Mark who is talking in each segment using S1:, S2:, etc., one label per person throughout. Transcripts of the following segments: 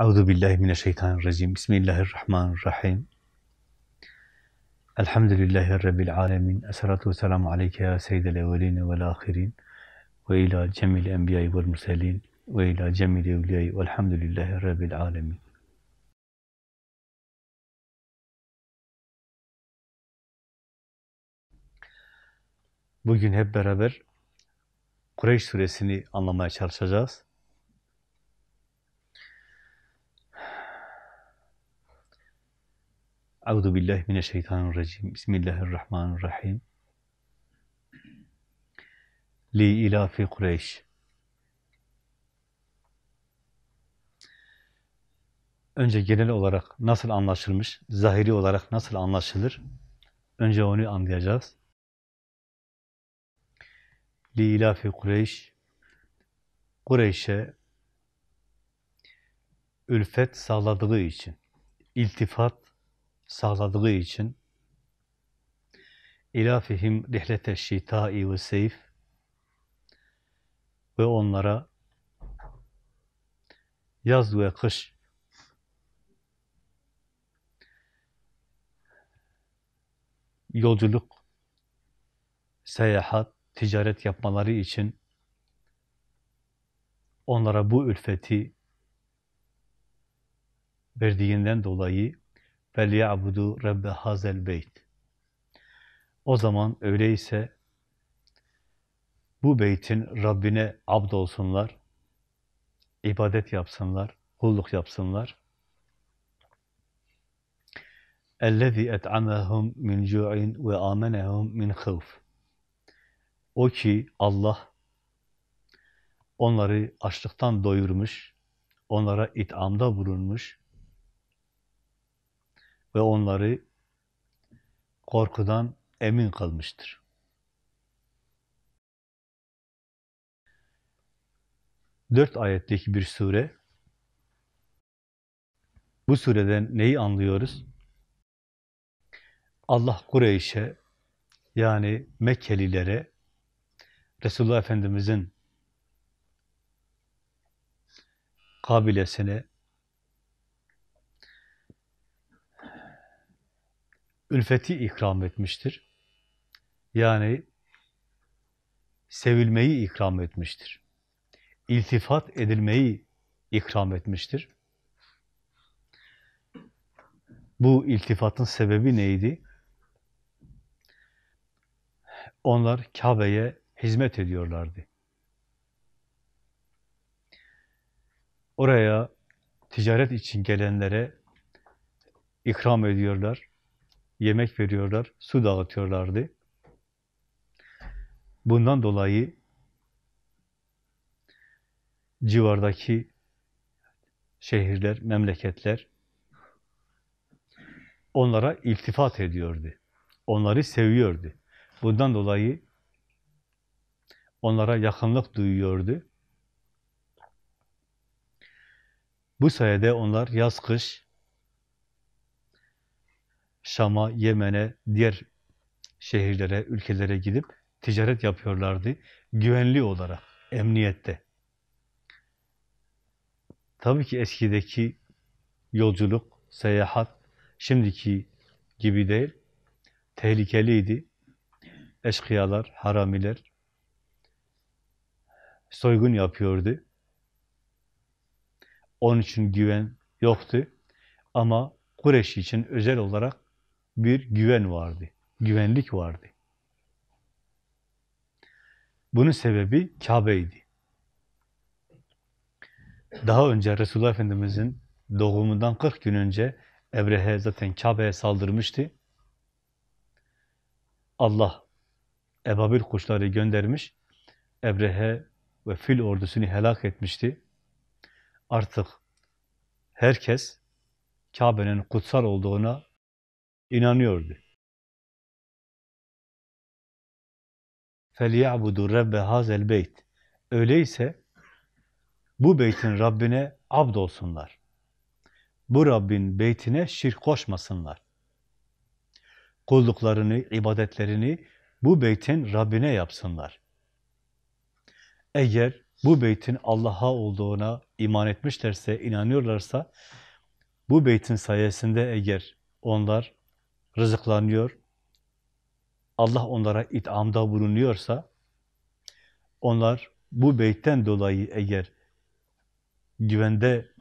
S1: Euzu billahi mineşşeytanirracim. Bismillahirrahmanirrahim. Elhamdülillahi rabbil alamin. Essalatu vesselamu aleyke ya seyyidel evvelin ve'l ahirin ve ila cemil enbiya'i ve'l murselin ve ila cemil evliya'i ve'lhamdülillahi rabbil alamin. Bugün hep beraber Kureyş suresini anlamaya çalışacağız. Euzu billahi mineşşeytanirracim. Bismillahirrahmanirrahim. Li ilafi Kureyş. Önce genel olarak nasıl anlaşılmış, zahiri olarak nasıl anlaşılır? Önce onu anlayacağız. Li ilafi Kureyş. Kureyş'e ülfet sağladığı için, iltifat sağladığı için ilafihim rihlete şitai ve seyf ve onlara yaz ve kış yolculuk, seyahat, ticaret yapmaları için onlara bu ülfeti verdiğinden dolayı فَلْيَعْبُدُوا رَبَّ hazel beyt. O zaman öyleyse bu beytin Rabbine abd olsunlar, ibadet yapsınlar, kulluk yapsınlar. اَلَّذ۪ي اَتْعَمَهُمْ مِنْ جُوعٍ وَآمَنَهُمْ مِنْ خَوْفٍ O ki Allah onları açlıktan doyurmuş, onlara itamda bulunmuş, ve onları korkudan emin kılmıştır. Dört ayetteki bir sure. Bu sureden neyi anlıyoruz? Allah Kureyş'e yani Mekkelilere Resulullah Efendimiz'in kabilesine ülfeti ikram etmiştir. Yani sevilmeyi ikram etmiştir. İltifat edilmeyi ikram etmiştir. Bu iltifatın sebebi neydi? Onlar Kabe'ye hizmet ediyorlardı. Oraya ticaret için gelenlere ikram ediyorlar yemek veriyorlar, su dağıtıyorlardı. Bundan dolayı civardaki şehirler, memleketler onlara iltifat ediyordu. Onları seviyordu. Bundan dolayı onlara yakınlık duyuyordu. Bu sayede onlar yaz kış Şam'a, Yemen'e, diğer şehirlere, ülkelere gidip ticaret yapıyorlardı. Güvenli olarak, emniyette. Tabii ki eskideki yolculuk, seyahat şimdiki gibi değil. Tehlikeliydi. Eşkıyalar, haramiler soygun yapıyordu. Onun için güven yoktu. Ama Kureyş için özel olarak bir güven vardı, güvenlik vardı. Bunun sebebi Kabe'ydi. Daha önce Resulullah Efendimiz'in doğumundan 40 gün önce Ebrehe zaten Kabe'ye saldırmıştı. Allah ebabil kuşları göndermiş. Ebrehe ve fil ordusunu helak etmişti. Artık herkes Kabe'nin kutsal olduğuna inanıyordu. فَلْيَعْبُدُوا رَبَّ هَذَا الْبَيْتِ Öyleyse bu beytin Rabbine abd olsunlar. Bu Rabbin beytine şirk koşmasınlar. Kulluklarını, ibadetlerini bu beytin Rabbine yapsınlar. Eğer bu beytin Allah'a olduğuna iman etmişlerse, inanıyorlarsa, bu beytin sayesinde eğer onlar rızıklanıyor, Allah onlara itamda bulunuyorsa, onlar bu beytten dolayı eğer güvende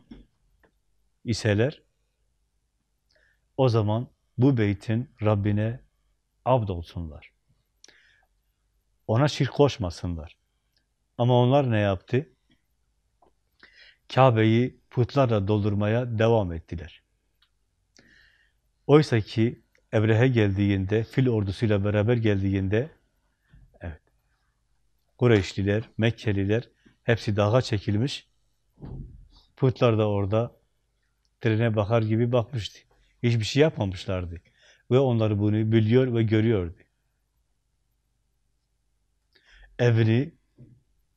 S1: iseler, o zaman bu beytin Rabbine abd olsunlar. Ona şirk koşmasınlar. Ama onlar ne yaptı? Kabe'yi putlarla doldurmaya devam ettiler. Oysa ki Ebrehe geldiğinde, fil ordusuyla beraber geldiğinde, evet, Kureyşliler, Mekkeliler hepsi dağa çekilmiş, putlar da orada trene bakar gibi bakmıştı. Hiçbir şey yapmamışlardı. Ve onları bunu biliyor ve görüyordu. Evini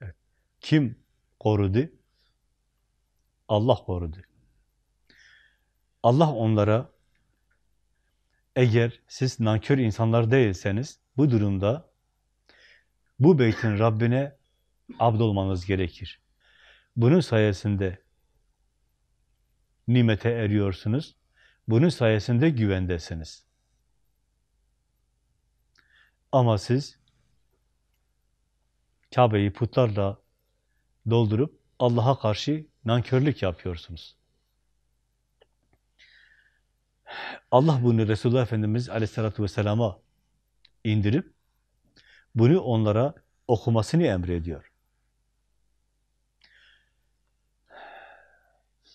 S1: evet, kim korudu? Allah korudu. Allah onlara eğer siz nankör insanlar değilseniz bu durumda bu beytin Rabbine abd olmanız gerekir. Bunun sayesinde nimete eriyorsunuz. Bunun sayesinde güvendesiniz. Ama siz Kabe'yi putlarla doldurup Allah'a karşı nankörlük yapıyorsunuz. Allah bunu Resulullah Efendimiz aleyhissalatü vesselama indirip bunu onlara okumasını emrediyor.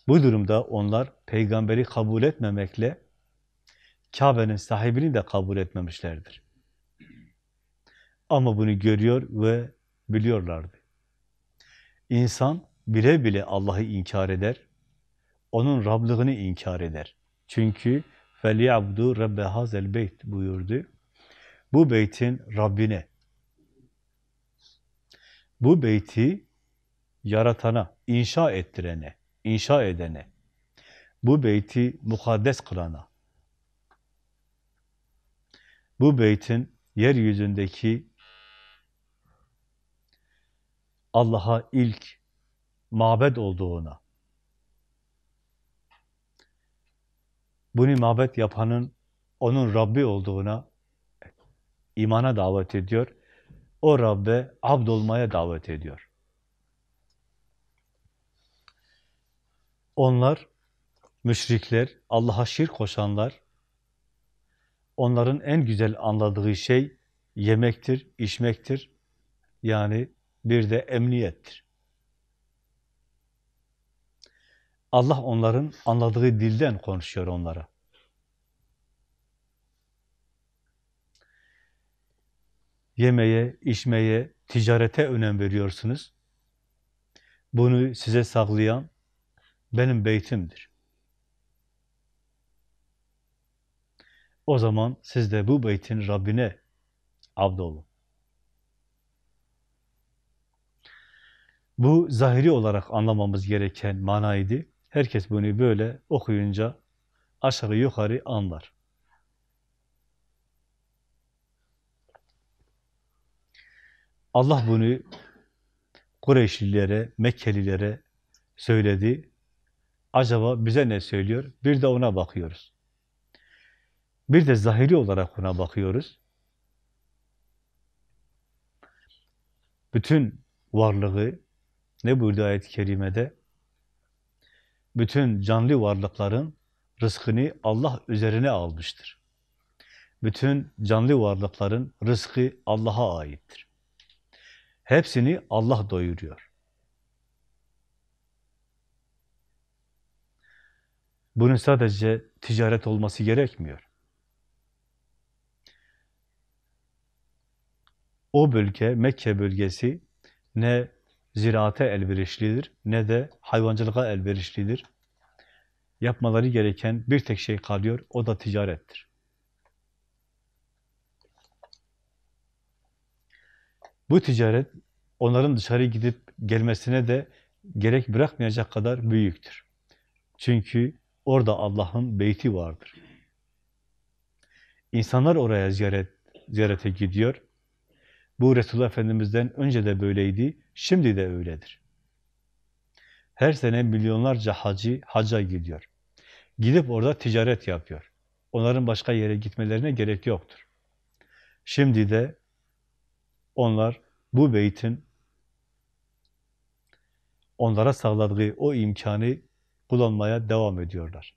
S1: Bu durumda onlar peygamberi kabul etmemekle Kabe'nin sahibini de kabul etmemişlerdir. Ama bunu görüyor ve biliyorlardı. İnsan bile bile Allah'ı inkar eder, onun Rablığını inkar eder. Çünkü فَلْيَعْبُدُوا رَبَّ hazel الْبَيْتِ buyurdu. Bu beytin Rabbine, bu beyti yaratana, inşa ettirene, inşa edene, bu beyti mukaddes kılana, bu beytin yeryüzündeki Allah'a ilk mabed olduğuna, bunu mabet yapanın onun Rabbi olduğuna imana davet ediyor. O Rabbe abd olmaya davet ediyor. Onlar, müşrikler, Allah'a şirk koşanlar, onların en güzel anladığı şey yemektir, içmektir, yani bir de emniyettir. Allah onların anladığı dilden konuşuyor onlara. Yemeye, içmeye, ticarete önem veriyorsunuz. Bunu size saklayan benim beytimdir. O zaman siz de bu beytin Rabbine abdolun. Bu zahiri olarak anlamamız gereken manaydı. Herkes bunu böyle okuyunca aşağı yukarı anlar. Allah bunu Kureyşlilere, Mekkelilere söyledi. Acaba bize ne söylüyor? Bir de ona bakıyoruz. Bir de zahiri olarak ona bakıyoruz. Bütün varlığı ne buyurdu ayet-i kerimede? bütün canlı varlıkların rızkını Allah üzerine almıştır. Bütün canlı varlıkların rızkı Allah'a aittir. Hepsini Allah doyuruyor. Bunun sadece ticaret olması gerekmiyor. O bölge, Mekke bölgesi ne ziraate elverişlidir, ne de hayvancılığa elverişlidir. Yapmaları gereken bir tek şey kalıyor, o da ticarettir. Bu ticaret onların dışarı gidip gelmesine de gerek bırakmayacak kadar büyüktür. Çünkü orada Allah'ın beyti vardır. İnsanlar oraya ziyaret, ziyarete gidiyor. Bu Resulullah Efendimiz'den önce de böyleydi, şimdi de öyledir. Her sene milyonlarca hacı haca gidiyor. Gidip orada ticaret yapıyor. Onların başka yere gitmelerine gerek yoktur. Şimdi de onlar bu beytin onlara sağladığı o imkanı kullanmaya devam ediyorlar.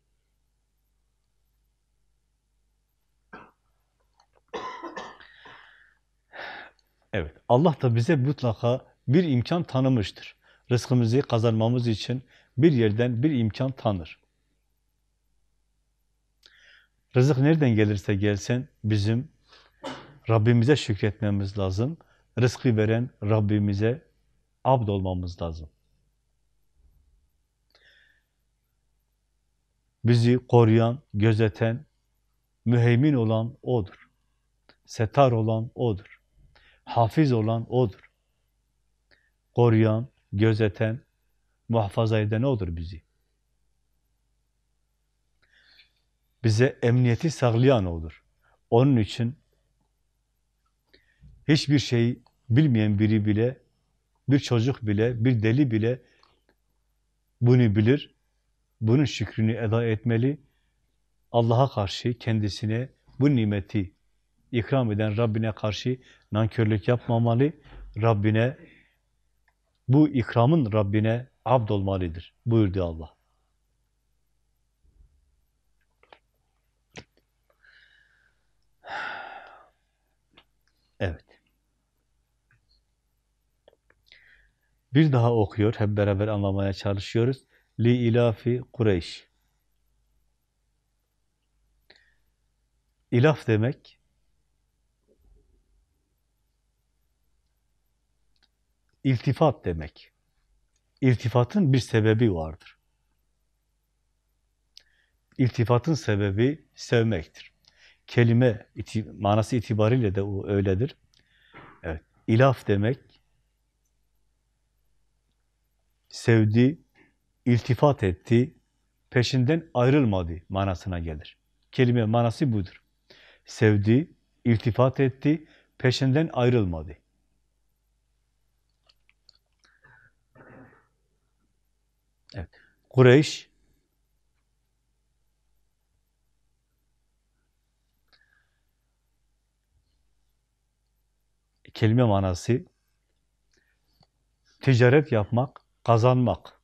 S1: Evet, Allah da bize mutlaka bir imkan tanımıştır. Rızkımızı kazanmamız için bir yerden bir imkan tanır. Rızık nereden gelirse gelsin bizim Rabbimize şükretmemiz lazım. Rızkı veren Rabbimize abd olmamız lazım. Bizi koruyan, gözeten, müheymin olan O'dur. Setar olan O'dur. Hafiz olan O'dur. Koruyan, gözeten, muhafaza eden O'dur bizi. Bize emniyeti sağlayan O'dur. Onun için hiçbir şey bilmeyen biri bile, bir çocuk bile, bir deli bile bunu bilir, bunun şükrünü eda etmeli, Allah'a karşı kendisine bu nimeti ikram eden Rabbine karşı nankörlük yapmamalı. Rabbine, bu ikramın Rabbine abd olmalıdır buyurdu Allah. Evet. Bir daha okuyor, hep beraber anlamaya çalışıyoruz. Li ilafi Kureyş. İlaf demek, iltifat demek. İltifatın bir sebebi vardır. İltifatın sebebi sevmektir. Kelime iti, manası itibariyle de o öyledir. Evet, ilaf demek, sevdi, iltifat etti, peşinden ayrılmadı manasına gelir. Kelime manası budur. Sevdi, iltifat etti, peşinden ayrılmadı. Evet. Kureyş kelime manası ticaret yapmak, kazanmak,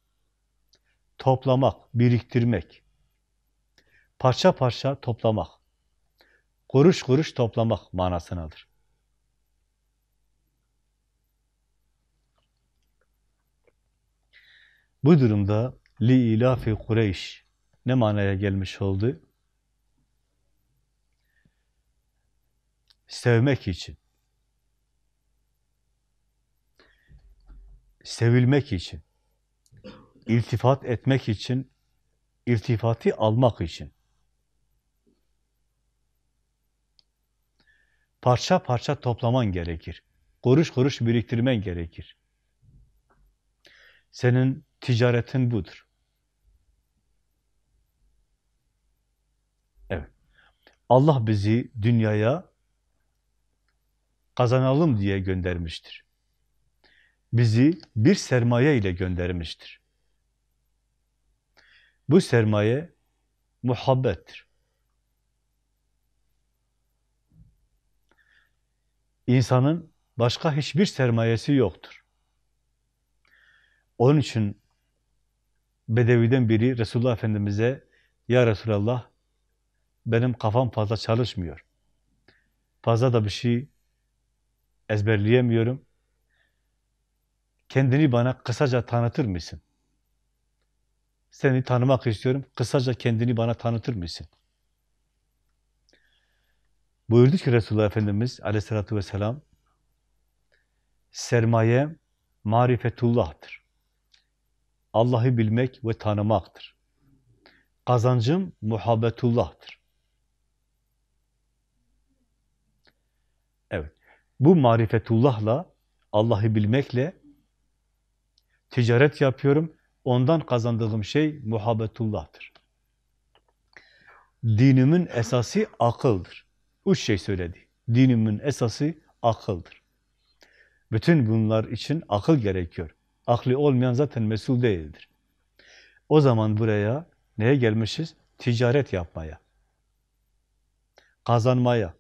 S1: toplamak, biriktirmek, parça parça toplamak, kuruş kuruş toplamak manasınadır. Bu durumda li ilafi Kureyş ne manaya gelmiş oldu? Sevmek için. Sevilmek için. iltifat etmek için. irtifati almak için. Parça parça toplaman gerekir. Kuruş kuruş biriktirmen gerekir. Senin Ticaretin budur. Evet. Allah bizi dünyaya kazanalım diye göndermiştir. Bizi bir sermaye ile göndermiştir. Bu sermaye muhabbettir. İnsanın başka hiçbir sermayesi yoktur. Onun için Bedevi'den biri Resulullah Efendimiz'e Ya Resulallah benim kafam fazla çalışmıyor. Fazla da bir şey ezberleyemiyorum. Kendini bana kısaca tanıtır mısın? Seni tanımak istiyorum. Kısaca kendini bana tanıtır mısın? Buyurdu ki Resulullah Efendimiz aleyhissalatü vesselam sermaye marifetullah'tır. Allah'ı bilmek ve tanımaktır. Kazancım muhabbetullah'tır. Evet, bu marifetullah'la, Allah'ı bilmekle ticaret yapıyorum, ondan kazandığım şey muhabbetullah'tır. Dinimin esası akıldır. Üç şey söyledi. Dinimin esası akıldır. Bütün bunlar için akıl gerekiyor. Akli olmayan zaten mesul değildir. O zaman buraya neye gelmişiz? Ticaret yapmaya, kazanmaya.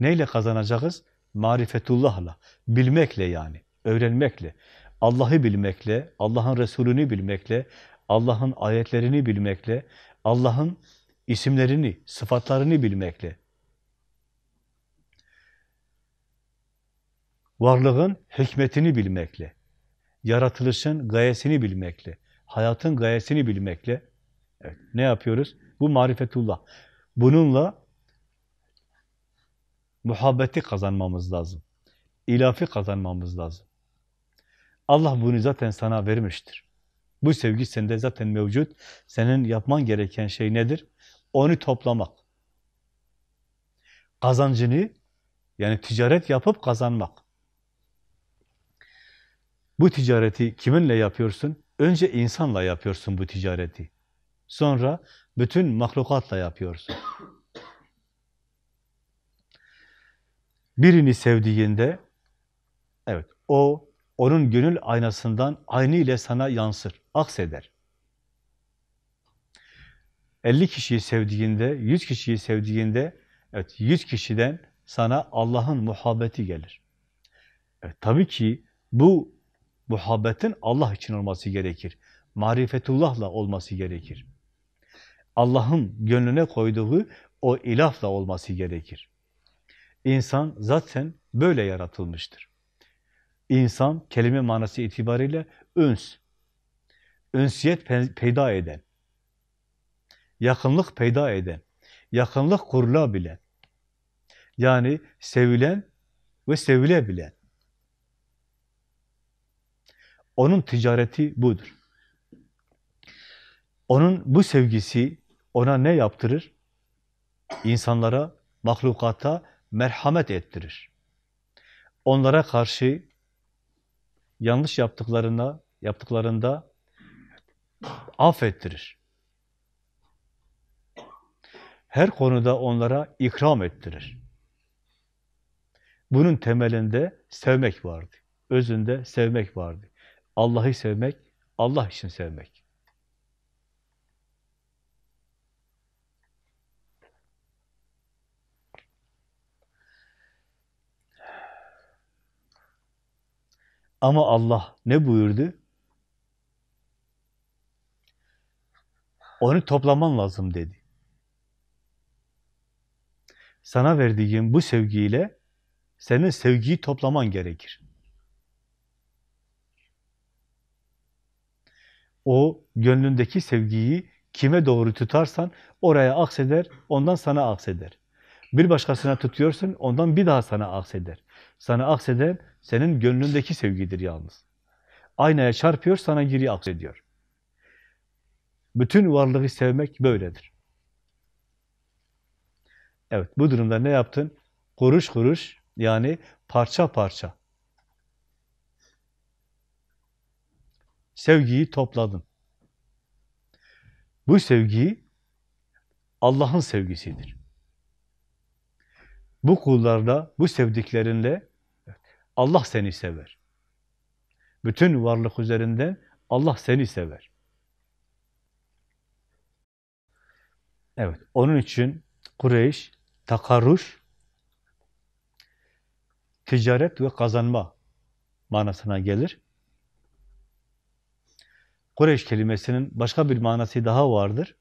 S1: Neyle kazanacağız? Marifetullah'la, bilmekle yani, öğrenmekle, Allah'ı bilmekle, Allah'ın Resulünü bilmekle, Allah'ın ayetlerini bilmekle, Allah'ın isimlerini, sıfatlarını bilmekle, varlığın hikmetini bilmekle, yaratılışın gayesini bilmekle, hayatın gayesini bilmekle evet, ne yapıyoruz? Bu marifetullah. Bununla muhabbeti kazanmamız lazım. İlafi kazanmamız lazım. Allah bunu zaten sana vermiştir. Bu sevgi sende zaten mevcut. Senin yapman gereken şey nedir? Onu toplamak. Kazancını yani ticaret yapıp kazanmak. Bu ticareti kiminle yapıyorsun? Önce insanla yapıyorsun bu ticareti. Sonra bütün mahlukatla yapıyorsun. Birini sevdiğinde, evet o onun gönül aynasından aynı ile sana yansır, akseder. 50 kişiyi sevdiğinde, 100 kişiyi sevdiğinde, evet 100 kişiden sana Allah'ın muhabbeti gelir. Evet, tabii ki bu Muhabbetin Allah için olması gerekir. Marifetullah'la olması gerekir. Allah'ın gönlüne koyduğu o ilahla olması gerekir. İnsan zaten böyle yaratılmıştır. İnsan kelime manası itibariyle üns, ünsiyet peyda eden, yakınlık peyda eden, yakınlık kurulabilen, yani sevilen ve sevilebilen, onun ticareti budur. Onun bu sevgisi ona ne yaptırır? İnsanlara, mahlukata merhamet ettirir. Onlara karşı yanlış yaptıklarında yaptıklarında affettirir. Her konuda onlara ikram ettirir. Bunun temelinde sevmek vardı. Özünde sevmek vardı. Allah'ı sevmek, Allah için sevmek. Ama Allah ne buyurdu? Onu toplaman lazım dedi. Sana verdiğim bu sevgiyle senin sevgiyi toplaman gerekir. O gönlündeki sevgiyi kime doğru tutarsan oraya akseder, ondan sana akseder. Bir başkasına tutuyorsun, ondan bir daha sana akseder. Sana akseden senin gönlündeki sevgidir yalnız. Aynaya çarpıyor, sana geri aksediyor. Bütün varlığı sevmek böyledir. Evet, bu durumda ne yaptın? Kuruş kuruş, yani parça parça sevgiyi topladın. Bu sevgi Allah'ın sevgisidir. Bu kullarla, bu sevdiklerinle Allah seni sever. Bütün varlık üzerinde Allah seni sever. Evet, onun için Kureyş, takarruş, ticaret ve kazanma manasına gelir. Kureyş kelimesinin başka bir manası daha vardır.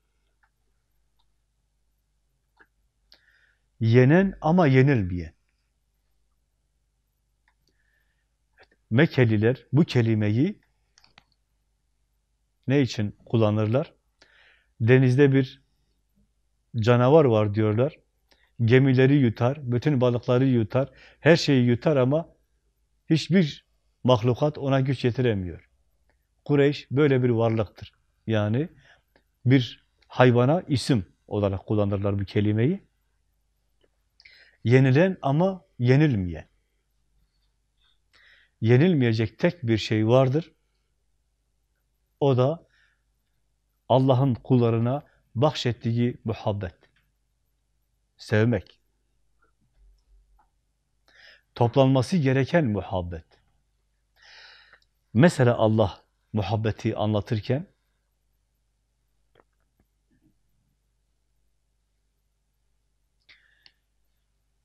S1: Yenen ama yenilmeyen. Mekkeliler bu kelimeyi ne için kullanırlar? Denizde bir canavar var diyorlar. Gemileri yutar, bütün balıkları yutar, her şeyi yutar ama hiçbir mahlukat ona güç yetiremiyor. Kureyş böyle bir varlıktır. Yani bir hayvana isim olarak kullanırlar bu kelimeyi. Yenilen ama yenilmeyen. Yenilmeyecek tek bir şey vardır. O da Allah'ın kullarına bahşettiği muhabbet. Sevmek. Toplanması gereken muhabbet. Mesela Allah muhabbeti anlatırken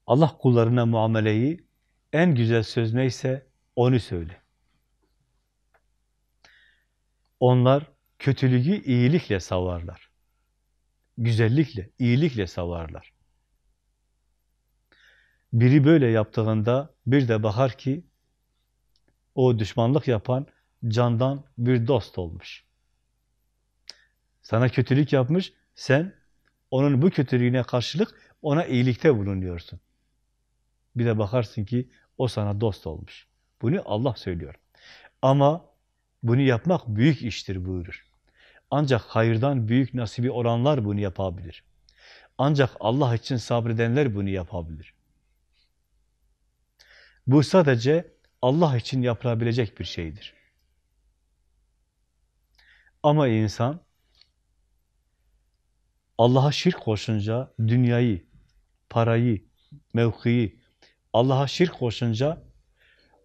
S1: Allah kullarına muameleyi en güzel söz neyse onu söyle. Onlar kötülüğü iyilikle savarlar. Güzellikle, iyilikle savarlar. Biri böyle yaptığında bir de bakar ki o düşmanlık yapan candan bir dost olmuş. Sana kötülük yapmış, sen onun bu kötülüğüne karşılık ona iyilikte bulunuyorsun. Bir de bakarsın ki o sana dost olmuş. Bunu Allah söylüyor. Ama bunu yapmak büyük iştir buyurur. Ancak hayırdan büyük nasibi olanlar bunu yapabilir. Ancak Allah için sabredenler bunu yapabilir. Bu sadece Allah için yapılabilecek bir şeydir. Ama insan Allah'a şirk koşunca dünyayı, parayı, mevkiyi Allah'a şirk koşunca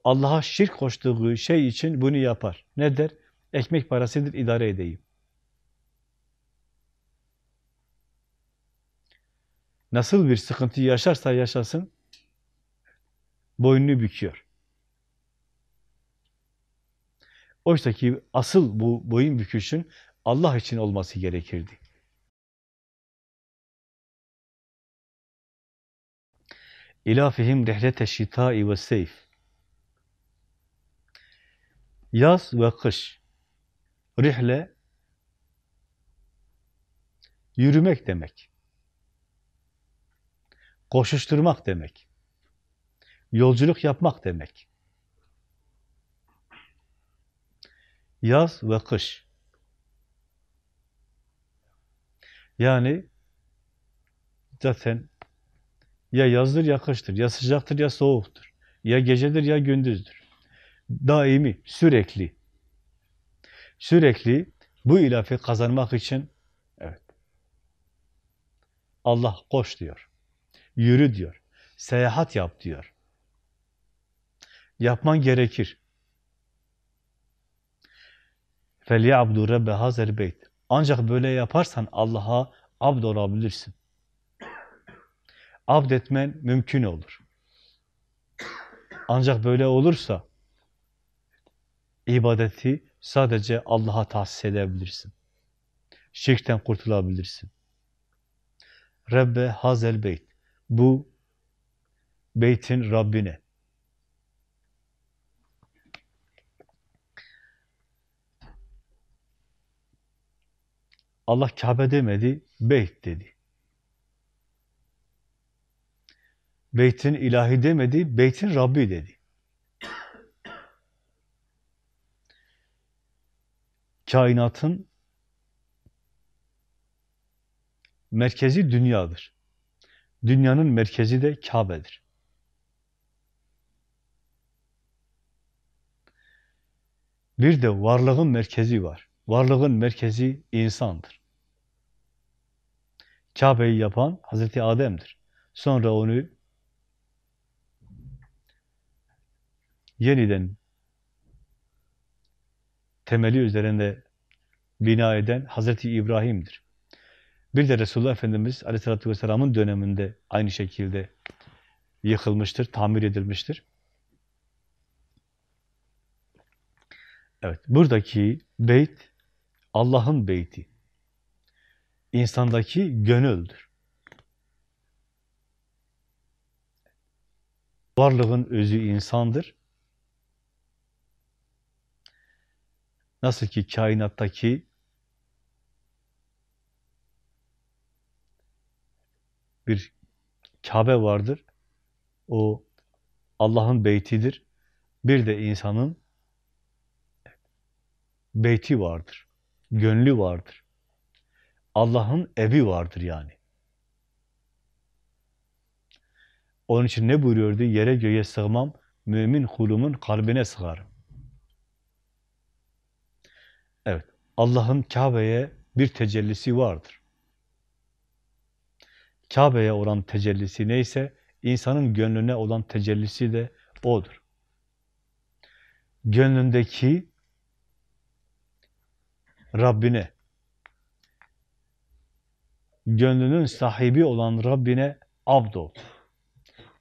S1: Allah'a şirk koştuğu şey için bunu yapar. Ne der? Ekmek parasıdır idare edeyim. Nasıl bir sıkıntı yaşarsa yaşasın boynunu büküyor. Oysa ki asıl bu boyun büküşün Allah için olması gerekirdi. İlafihim rehlete şitai ve seyf. Yaz ve kış. Rihle yürümek demek. Koşuşturmak demek. Yolculuk yapmak demek. Yaz ve kış. Yani zaten ya yazdır ya kıştır, ya sıcaktır ya soğuktur, ya gecedir ya gündüzdür. Daimi, sürekli. Sürekli bu ilafı kazanmak için evet. Allah koş diyor. Yürü diyor. Seyahat yap diyor. Yapman gerekir. فَلْيَعْبُدُ رَبَّ هَذَا beyt. Ancak böyle yaparsan Allah'a abd olabilirsin. Abd etmen mümkün olur. Ancak böyle olursa ibadeti sadece Allah'a tahsis edebilirsin. Şirkten kurtulabilirsin. Rabbe hazel beyt. Bu beytin Rabbine. Allah Kabe demedi, Beyt dedi. Beyt'in ilahi demedi, Beyt'in Rabbi dedi. Kainatın merkezi dünyadır. Dünyanın merkezi de Kabe'dir. Bir de varlığın merkezi var. Varlığın merkezi insandır. Kabe'yi yapan Hazreti Adem'dir. Sonra onu yeniden temeli üzerinde bina eden Hazreti İbrahim'dir. Bir de Resulullah Efendimiz Aleyhisselatü Vesselam'ın döneminde aynı şekilde yıkılmıştır, tamir edilmiştir. Evet, buradaki beyt Allah'ın beyti. İnsandaki gönüldür. Varlığın özü insandır. Nasıl ki kainattaki bir Kabe vardır. O Allah'ın beytidir. Bir de insanın beyti vardır gönlü vardır. Allah'ın evi vardır yani. Onun için ne buyuruyordu? Yere göğe sığmam, mümin kulumun kalbine sığarım. Evet, Allah'ın Kabe'ye bir tecellisi vardır. Kabe'ye olan tecellisi neyse, insanın gönlüne olan tecellisi de odur. Gönlündeki Rabbine, gönlünün sahibi olan Rabbine abd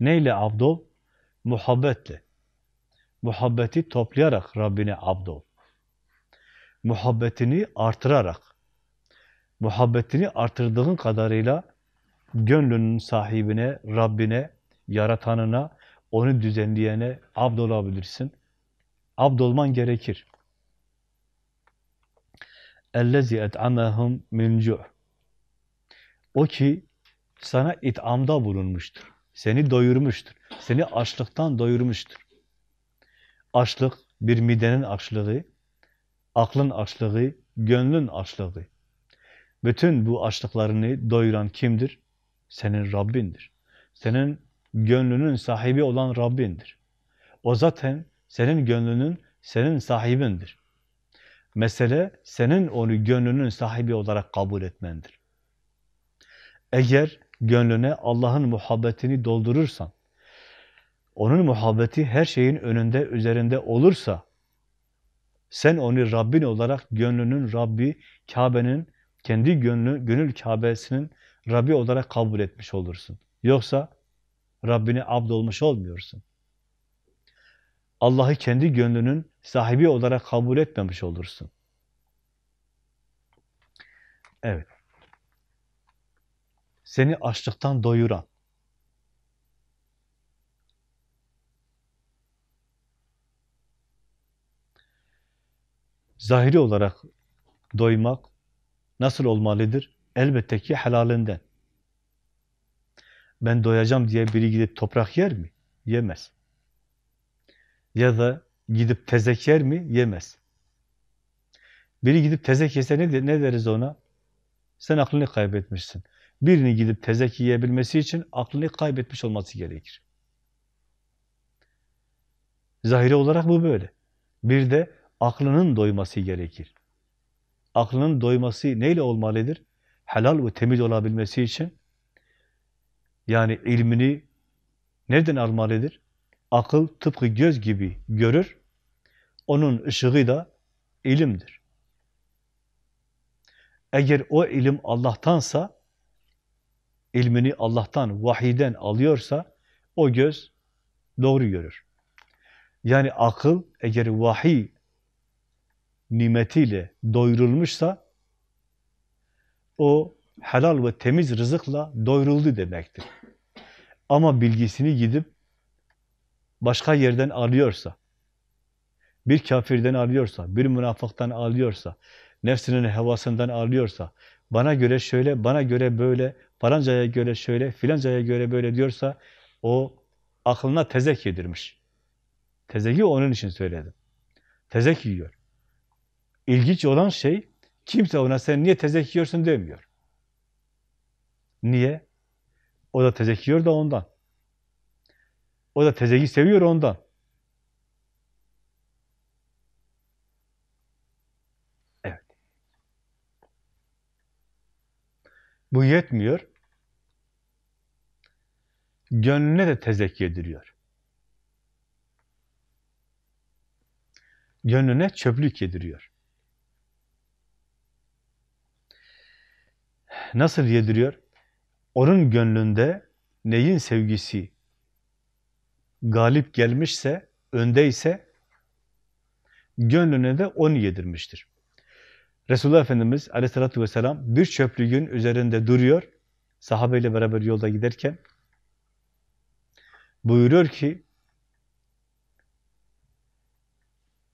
S1: Neyle abd Muhabbetle. Muhabbeti toplayarak Rabbine abd Muhabbetini artırarak, muhabbetini artırdığın kadarıyla gönlünün sahibine, Rabbine, yaratanına, onu düzenleyene abd olabilirsin. Abd olman gerekir. اَلَّذِي اَتْعَمَهُمْ مِنْ O ki sana itamda bulunmuştur. Seni doyurmuştur. Seni açlıktan doyurmuştur. Açlık, bir midenin açlığı, aklın açlığı, gönlün açlığı. Bütün bu açlıklarını doyuran kimdir? Senin Rabbindir. Senin gönlünün sahibi olan Rabbindir. O zaten senin gönlünün, senin sahibindir. Mesele senin onu gönlünün sahibi olarak kabul etmendir. Eğer gönlüne Allah'ın muhabbetini doldurursan, onun muhabbeti her şeyin önünde, üzerinde olursa, sen onu Rabbin olarak gönlünün Rabbi, Kabe'nin, kendi gönlü, gönül Kabe'sinin Rabbi olarak kabul etmiş olursun. Yoksa Rabbine abd olmuş olmuyorsun. Allah'ı kendi gönlünün sahibi olarak kabul etmemiş olursun. Evet. Seni açlıktan doyuran, zahiri olarak doymak nasıl olmalıdır? Elbette ki helalinden. Ben doyacağım diye biri gidip toprak yer mi? Yemez ya da gidip tezek yer mi? Yemez. Biri gidip tezek yese ne, ne deriz ona? Sen aklını kaybetmişsin. Birinin gidip tezek yiyebilmesi için aklını kaybetmiş olması gerekir. Zahiri olarak bu böyle. Bir de aklının doyması gerekir. Aklının doyması neyle olmalıdır? Helal ve temiz olabilmesi için yani ilmini nereden almalıdır? Akıl tıpkı göz gibi görür, onun ışığı da ilimdir. Eğer o ilim Allah'tansa, ilmini Allah'tan, vahiden alıyorsa, o göz doğru görür. Yani akıl eğer vahiy nimetiyle doyurulmuşsa, o helal ve temiz rızıkla doyuruldu demektir. Ama bilgisini gidip başka yerden alıyorsa, bir kafirden alıyorsa, bir münafıktan alıyorsa, nefsinin hevasından alıyorsa, bana göre şöyle, bana göre böyle, falancaya göre şöyle, filancaya göre böyle diyorsa, o aklına tezek yedirmiş. Tezeki onun için söyledim. Tezek yiyor. İlginç olan şey, kimse ona sen niye tezek yiyorsun demiyor. Niye? O da tezek yiyor da ondan. O da tezeyi seviyor ondan. Evet. Bu yetmiyor. Gönlüne de tezek yediriyor. Gönlüne çöplük yediriyor. Nasıl yediriyor? Onun gönlünde neyin sevgisi, galip gelmişse, öndeyse gönlüne de onu yedirmiştir. Resulullah Efendimiz aleyhissalatü vesselam bir gün üzerinde duruyor. Sahabeyle beraber yolda giderken buyuruyor ki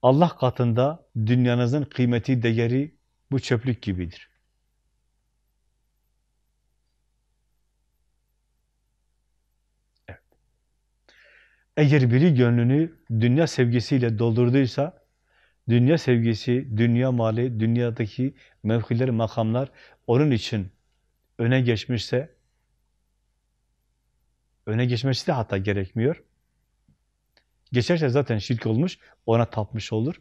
S1: Allah katında dünyanızın kıymeti, değeri bu çöplük gibidir. Eğer biri gönlünü dünya sevgisiyle doldurduysa, dünya sevgisi, dünya mali, dünyadaki mevkiler, makamlar onun için öne geçmişse, öne geçmesi de hatta gerekmiyor. Geçerse zaten şirk olmuş, ona tapmış olur.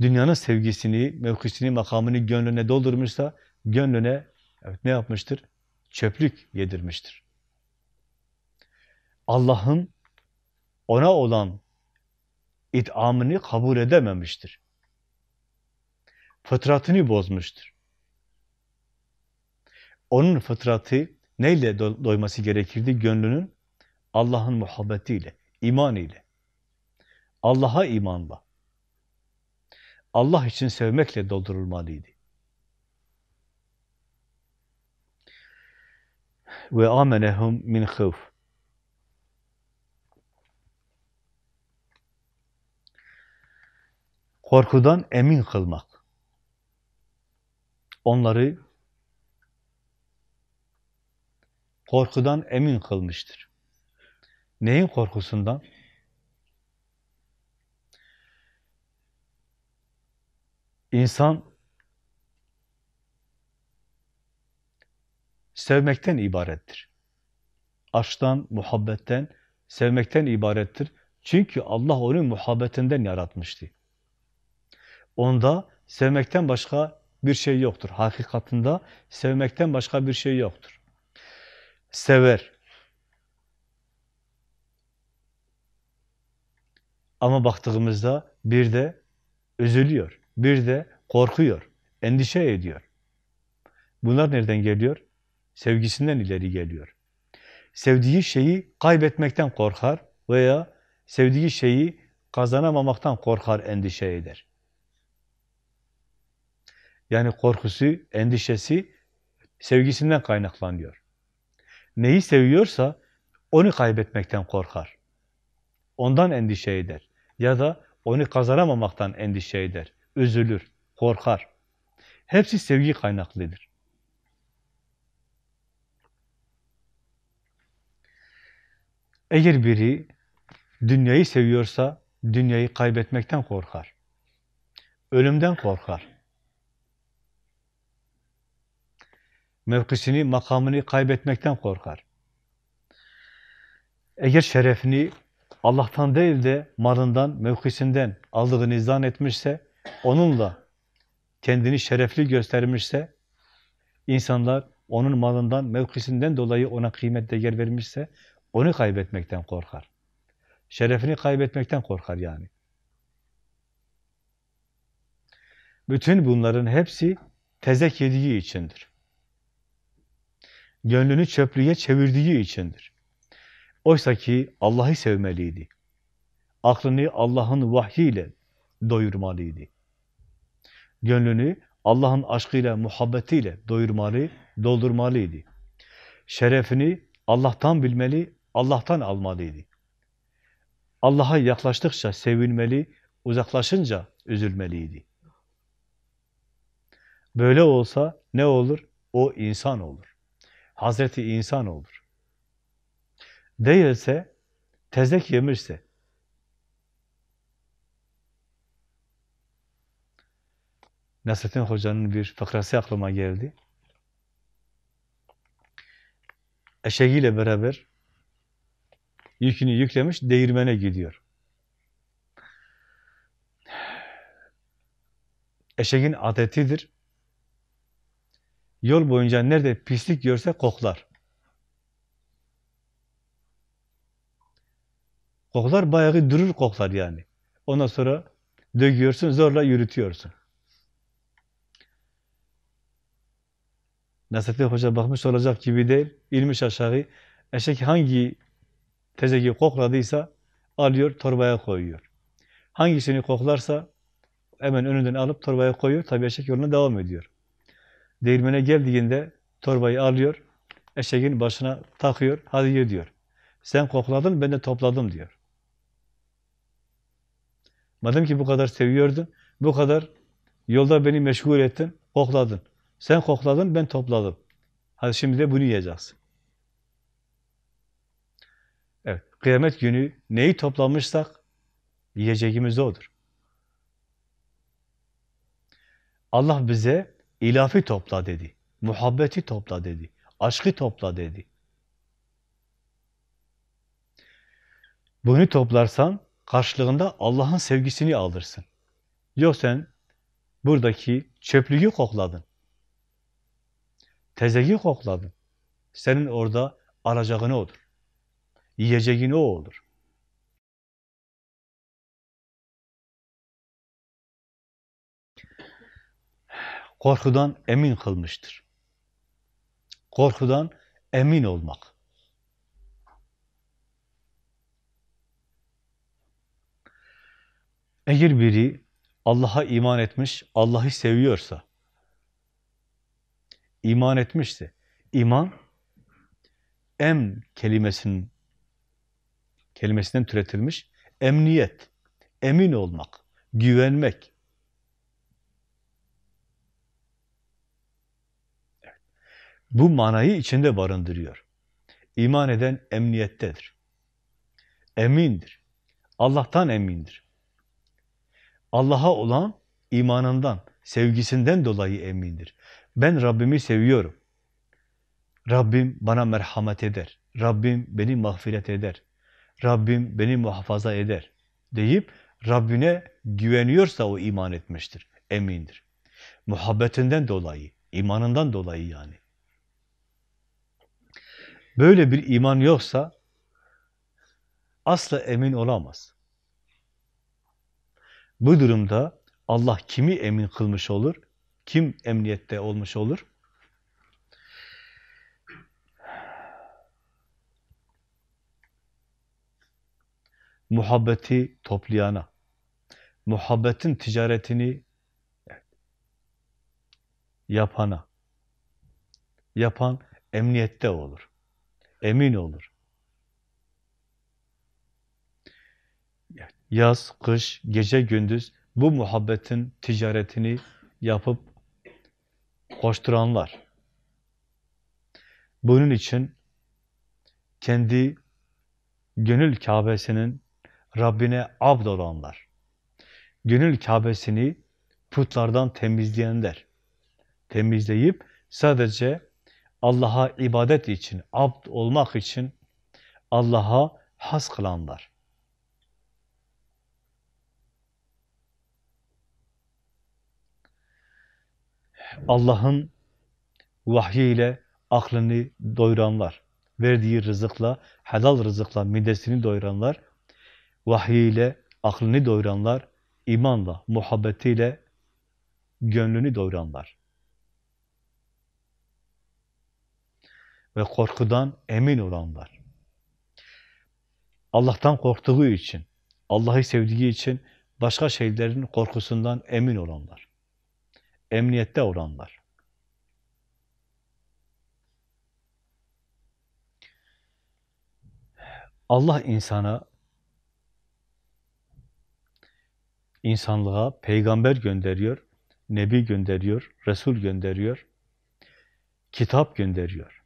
S1: Dünyanın sevgisini, mevkisini, makamını gönlüne doldurmuşsa, gönlüne evet, ne yapmıştır? Çöplük yedirmiştir. Allah'ın ona olan idamını kabul edememiştir. Fıtratını bozmuştur. Onun fıtratı neyle do doyması gerekirdi gönlünün? Allah'ın muhabbetiyle, iman ile. Allah'a imanla. Allah için sevmekle doldurulmalıydı. Ve amenehum min khıf. korkudan emin kılmak. Onları korkudan emin kılmıştır. Neyin korkusundan? İnsan sevmekten ibarettir. Aşktan, muhabbetten, sevmekten ibarettir. Çünkü Allah onu muhabbetinden yaratmıştı. Onda sevmekten başka bir şey yoktur. Hakikatında sevmekten başka bir şey yoktur. Sever. Ama baktığımızda bir de üzülüyor, bir de korkuyor, endişe ediyor. Bunlar nereden geliyor? Sevgisinden ileri geliyor. Sevdiği şeyi kaybetmekten korkar veya sevdiği şeyi kazanamamaktan korkar, endişe eder. Yani korkusu, endişesi sevgisinden kaynaklanıyor. Neyi seviyorsa onu kaybetmekten korkar. Ondan endişe eder. Ya da onu kazanamamaktan endişe eder. Üzülür, korkar. Hepsi sevgi kaynaklıdır. Eğer biri dünyayı seviyorsa dünyayı kaybetmekten korkar. Ölümden korkar. mevkisini, makamını kaybetmekten korkar. Eğer şerefini Allah'tan değil de malından, mevkisinden aldığını zan etmişse, onunla kendini şerefli göstermişse, insanlar onun malından, mevkisinden dolayı ona kıymet değer vermişse, onu kaybetmekten korkar. Şerefini kaybetmekten korkar yani. Bütün bunların hepsi tezek yediği içindir gönlünü çöplüğe çevirdiği içindir. Oysa ki Allah'ı sevmeliydi. Aklını Allah'ın vahyiyle doyurmalıydı. Gönlünü Allah'ın aşkıyla, muhabbetiyle doyurmalı, doldurmalıydı. Şerefini Allah'tan bilmeli, Allah'tan almalıydı. Allah'a yaklaştıkça sevinmeli, uzaklaşınca üzülmeliydi. Böyle olsa ne olur? O insan olur. Hazreti insan olur. Değilse, tezek yemişse, Nasrettin Hoca'nın bir fıkrası aklıma geldi. Eşeğiyle beraber yükünü yüklemiş, değirmene gidiyor. Eşeğin adetidir. Yol boyunca nerede pislik görse koklar. Koklar bayağı durur koklar yani. Ondan sonra döküyorsun, zorla yürütüyorsun. Nasrettin Hoca bakmış olacak gibi değil, İlmiş aşağı. Eşek hangi tezeki kokladıysa alıyor, torbaya koyuyor. Hangisini koklarsa hemen önünden alıp torbaya koyuyor, Tabii eşek yoluna devam ediyor. Değirmene geldiğinde torbayı alıyor, eşeğin başına takıyor, hadi ye diyor. Sen kokladın, ben de topladım diyor. Madem ki bu kadar seviyordun, bu kadar yolda beni meşgul ettin, kokladın. Sen kokladın, ben topladım. Hadi şimdi de bunu yiyeceksin. Evet, kıyamet günü neyi toplamışsak yiyeceğimiz odur. Allah bize İlafı topla dedi. Muhabbeti topla dedi. Aşkı topla dedi. Bunu toplarsan karşılığında Allah'ın sevgisini alırsın. Yok sen buradaki çöplüğü kokladın. Tezeyi kokladın. Senin orada alacağın odur. Yiyeceğin o olur. korkudan emin kılmıştır. Korkudan emin olmak. Eğer biri Allah'a iman etmiş, Allah'ı seviyorsa, iman etmişse, iman, em kelimesinin, kelimesinden türetilmiş, emniyet, emin olmak, güvenmek, bu manayı içinde barındırıyor. İman eden emniyettedir. Emindir. Allah'tan emindir. Allah'a olan imanından, sevgisinden dolayı emindir. Ben Rabbimi seviyorum. Rabbim bana merhamet eder. Rabbim beni mağfiret eder. Rabbim beni muhafaza eder deyip Rabbine güveniyorsa o iman etmiştir, emindir. Muhabbetinden dolayı, imanından dolayı yani böyle bir iman yoksa asla emin olamaz. Bu durumda Allah kimi emin kılmış olur? Kim emniyette olmuş olur? Muhabbeti toplayana, muhabbetin ticaretini yapana, yapan emniyette olur emin olur. Yaz, kış, gece gündüz bu muhabbetin ticaretini yapıp koşturanlar. Bunun için kendi gönül kabesinin Rabbine abd olanlar, gönül kabesini putlardan temizleyenler, temizleyip sadece Allah'a ibadet için, abd olmak için Allah'a has kılanlar. Allah'ın vahyiyle aklını doyuranlar, verdiği rızıkla, helal rızıkla midesini doyuranlar, vahyiyle aklını doyuranlar, imanla, muhabbetiyle gönlünü doyuranlar. ve korkudan emin olanlar. Allah'tan korktuğu için, Allah'ı sevdiği için başka şeylerin korkusundan emin olanlar. Emniyette olanlar. Allah insana, insanlığa peygamber gönderiyor, nebi gönderiyor, resul gönderiyor, kitap gönderiyor.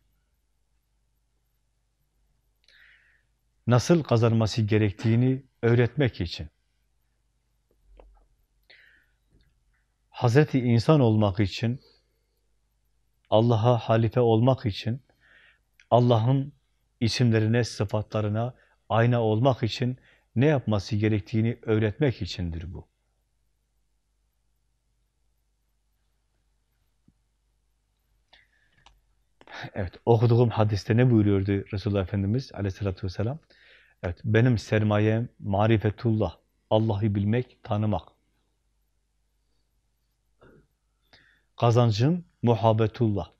S1: nasıl kazanması gerektiğini öğretmek için. Hazreti insan olmak için, Allah'a halife olmak için, Allah'ın isimlerine, sıfatlarına ayna olmak için ne yapması gerektiğini öğretmek içindir bu. Evet, okuduğum hadiste ne buyuruyordu Resulullah Efendimiz aleyhissalatü vesselam? Evet, benim sermayem marifetullah, Allah'ı bilmek, tanımak. Kazancım muhabbetullah.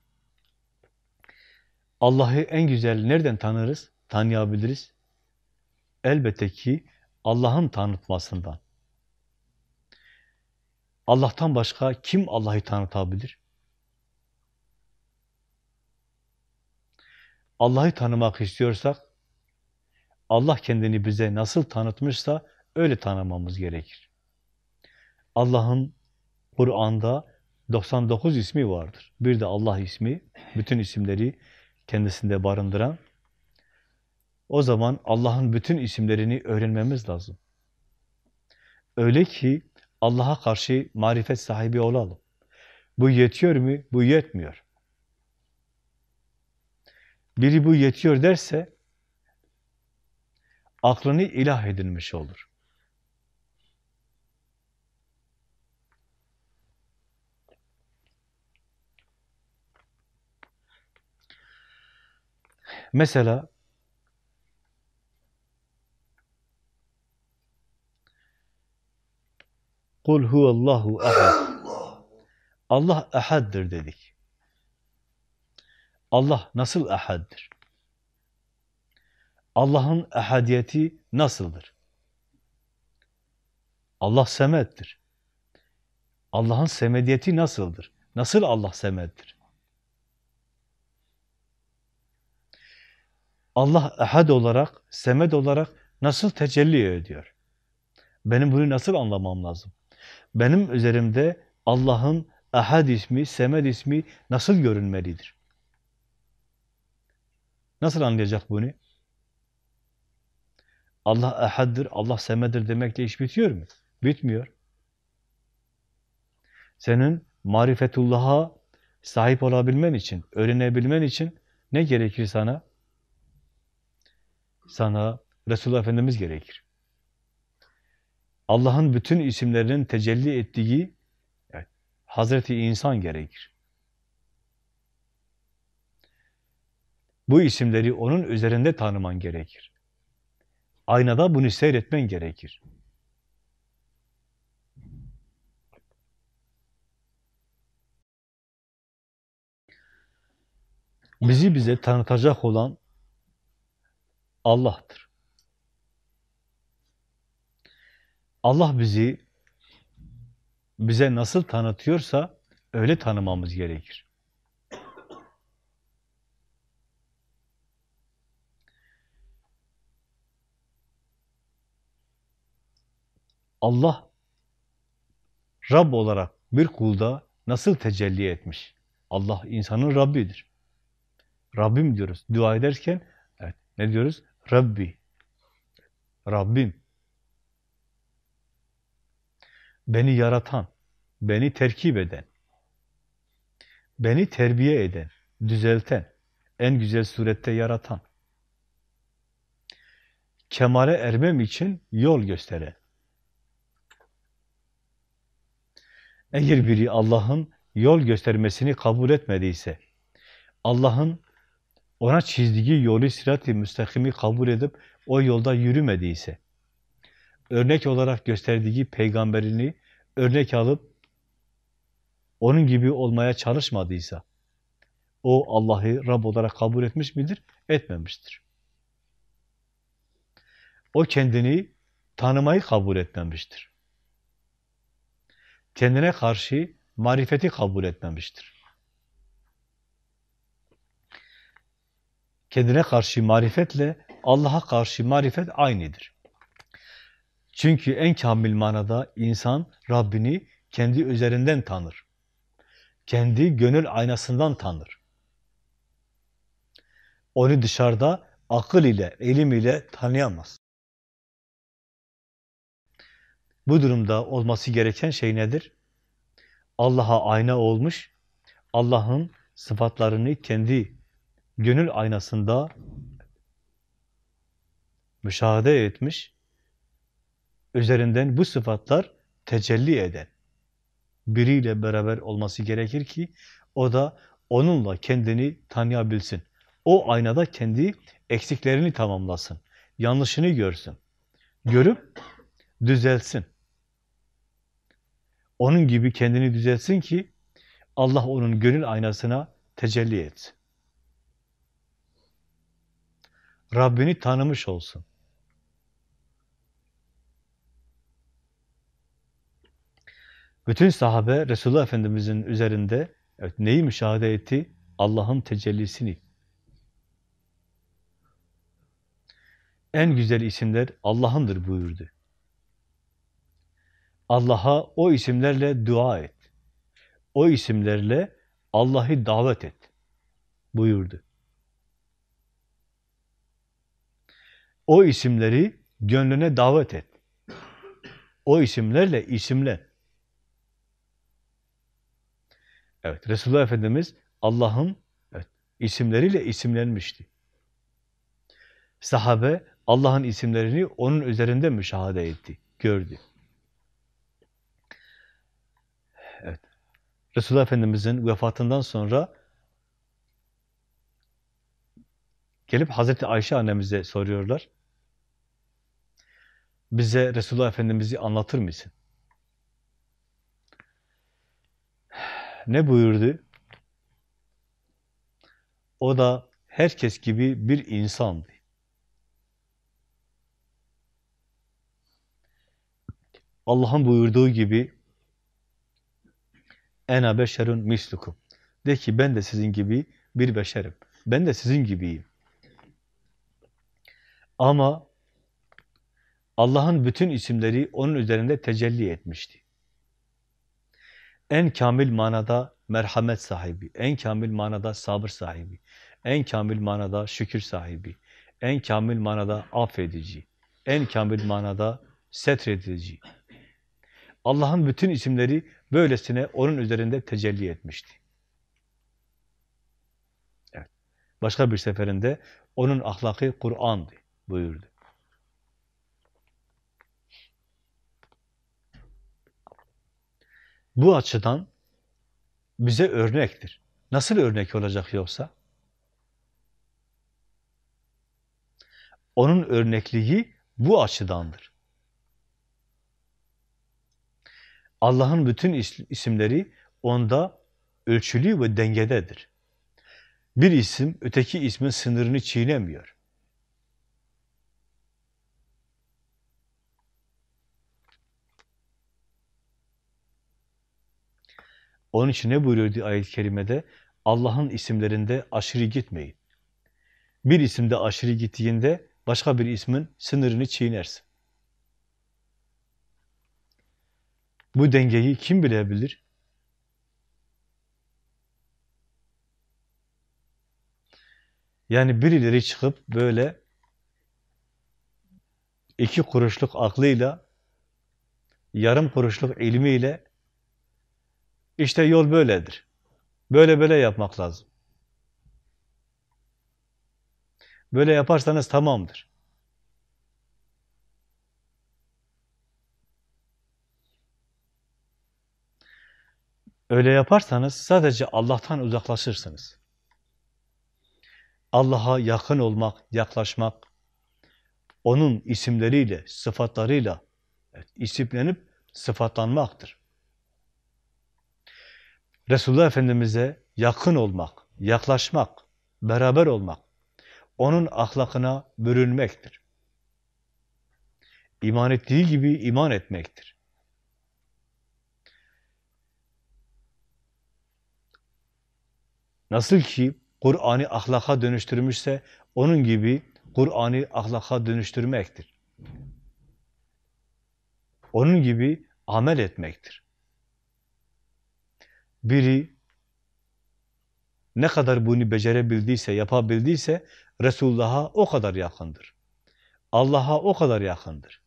S1: Allah'ı en güzel nereden tanırız, tanıyabiliriz? Elbette ki Allah'ın tanıtmasından. Allah'tan başka kim Allah'ı tanıtabilir? Allah'ı tanımak istiyorsak, Allah kendini bize nasıl tanıtmışsa öyle tanımamız gerekir. Allah'ın Kur'an'da 99 ismi vardır. Bir de Allah ismi, bütün isimleri kendisinde barındıran. O zaman Allah'ın bütün isimlerini öğrenmemiz lazım. Öyle ki Allah'a karşı marifet sahibi olalım. Bu yetiyor mu? Bu yetmiyor biri bu yetiyor derse aklını ilah edinmiş olur. Mesela Kul huvallahu ahad. Allah ahaddır dedik. Allah nasıl ahaddir? Allah'ın ahadiyeti nasıldır? Allah semettir. Allah'ın semediyeti nasıldır? Nasıl Allah semettir? Allah ahad olarak, semed olarak nasıl tecelli ediyor? Benim bunu nasıl anlamam lazım? Benim üzerimde Allah'ın ahad ismi, semed ismi nasıl görünmelidir? Nasıl anlayacak bunu? Allah ehaddir, Allah semedir demekle iş bitiyor mu? Bitmiyor. Senin marifetullah'a sahip olabilmen için, öğrenebilmen için ne gerekir sana? Sana Resulullah Efendimiz gerekir. Allah'ın bütün isimlerinin tecelli ettiği evet, Hazreti insan gerekir. Bu isimleri onun üzerinde tanıman gerekir. Aynada bunu seyretmen gerekir. Bizi bize tanıtacak olan Allah'tır. Allah bizi bize nasıl tanıtıyorsa öyle tanımamız gerekir. Allah Rab olarak bir kulda nasıl tecelli etmiş? Allah insanın Rabbidir. Rabbim diyoruz. Dua ederken evet, ne diyoruz? Rabbi. Rabbim. Beni yaratan, beni terkip eden, beni terbiye eden, düzelten, en güzel surette yaratan, kemale ermem için yol gösteren, Eğer biri Allah'ın yol göstermesini kabul etmediyse, Allah'ın ona çizdiği yolu sirat-i müstakimi kabul edip o yolda yürümediyse, örnek olarak gösterdiği peygamberini örnek alıp onun gibi olmaya çalışmadıysa, o Allah'ı Rab olarak kabul etmiş midir? Etmemiştir. O kendini tanımayı kabul etmemiştir kendine karşı marifeti kabul etmemiştir. Kendine karşı marifetle Allah'a karşı marifet aynıdır. Çünkü en kamil manada insan Rabbini kendi üzerinden tanır. Kendi gönül aynasından tanır. Onu dışarıda akıl ile, elim ile tanıyamaz. Bu durumda olması gereken şey nedir? Allah'a ayna olmuş, Allah'ın sıfatlarını kendi gönül aynasında müşahede etmiş, üzerinden bu sıfatlar tecelli eden biriyle beraber olması gerekir ki o da onunla kendini tanıyabilsin. O aynada kendi eksiklerini tamamlasın, yanlışını görsün, görüp düzelsin. Onun gibi kendini düzelsin ki Allah onun gönül aynasına tecelli et. Rabbini tanımış olsun. Bütün sahabe Resulullah Efendimiz'in üzerinde evet, neyi müşahede etti? Allah'ın tecellisini. En güzel isimler Allah'ındır buyurdu. Allah'a o isimlerle dua et. O isimlerle Allah'ı davet et buyurdu. O isimleri gönlüne davet et. O isimlerle isimlen. Evet, Resulullah Efendimiz Allah'ın evet, isimleriyle isimlenmişti. Sahabe Allah'ın isimlerini onun üzerinde müşahede etti, gördü. Resulullah Efendimiz'in vefatından sonra gelip Hazreti Ayşe annemize soruyorlar. Bize Resulullah Efendimiz'i anlatır mısın? Ne buyurdu? O da herkes gibi bir insandı. Allah'ın buyurduğu gibi Ena beşerun mislukum. De ki ben de sizin gibi bir beşerim. Ben de sizin gibiyim. Ama Allah'ın bütün isimleri onun üzerinde tecelli etmişti. En kamil manada merhamet sahibi, en kamil manada sabır sahibi, en kamil manada şükür sahibi, en kamil manada affedici, en kamil manada setredici. Allah'ın bütün isimleri Böylesine onun üzerinde tecelli etmişti. Evet. Başka bir seferinde onun ahlakı Kur'an'dı buyurdu. Bu açıdan bize örnektir. Nasıl örnek olacak yoksa? Onun örnekliği bu açıdandır. Allah'ın bütün isimleri onda ölçülü ve dengededir. Bir isim öteki ismin sınırını çiğnemiyor. Onun için ne buyuruyordu ayet-i kerimede? Allah'ın isimlerinde aşırı gitmeyin. Bir isimde aşırı gittiğinde başka bir ismin sınırını çiğnersin. Bu dengeyi kim bilebilir? Yani birileri çıkıp böyle iki kuruşluk aklıyla, yarım kuruşluk ilmiyle işte yol böyledir. Böyle böyle yapmak lazım. Böyle yaparsanız tamamdır. Öyle yaparsanız sadece Allah'tan uzaklaşırsınız. Allah'a yakın olmak, yaklaşmak, onun isimleriyle, sıfatlarıyla evet, isimlenip sıfatlanmaktır. Resulullah Efendimiz'e yakın olmak, yaklaşmak, beraber olmak, onun ahlakına bürünmektir. İman ettiği gibi iman etmektir. Nasıl ki Kur'an'ı ahlaka dönüştürmüşse onun gibi Kur'an'ı ahlaka dönüştürmektir. Onun gibi amel etmektir. Biri ne kadar bunu becerebildiyse, yapabildiyse Resulullah'a o kadar yakındır. Allah'a o kadar yakındır.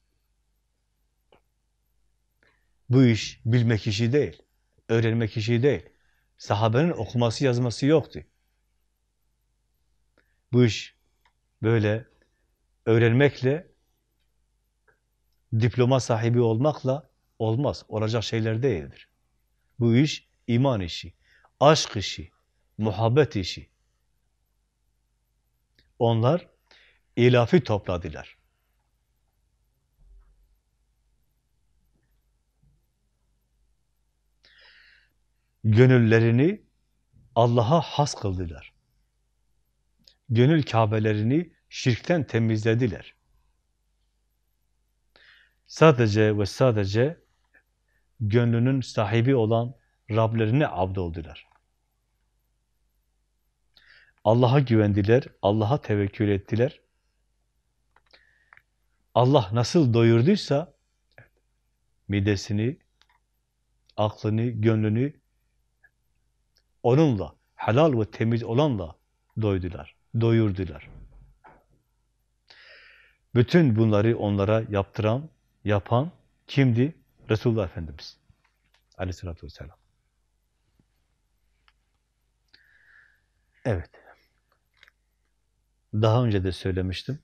S1: Bu iş bilmek işi değil, öğrenmek işi değil. Sahabenin okuması yazması yoktu. Bu iş böyle öğrenmekle, diploma sahibi olmakla olmaz. Olacak şeyler değildir. Bu iş iman işi, aşk işi, muhabbet işi. Onlar ilafi topladılar. gönüllerini Allah'a has kıldılar. Gönül Kabe'lerini şirkten temizlediler. Sadece ve sadece gönlünün sahibi olan Rablerine abdoldular. Allah'a güvendiler, Allah'a tevekkül ettiler. Allah nasıl doyurduysa midesini, aklını, gönlünü onunla, helal ve temiz olanla doydular, doyurdular. Bütün bunları onlara yaptıran, yapan kimdi? Resulullah Efendimiz aleyhissalatü vesselam. Evet. Daha önce de söylemiştim.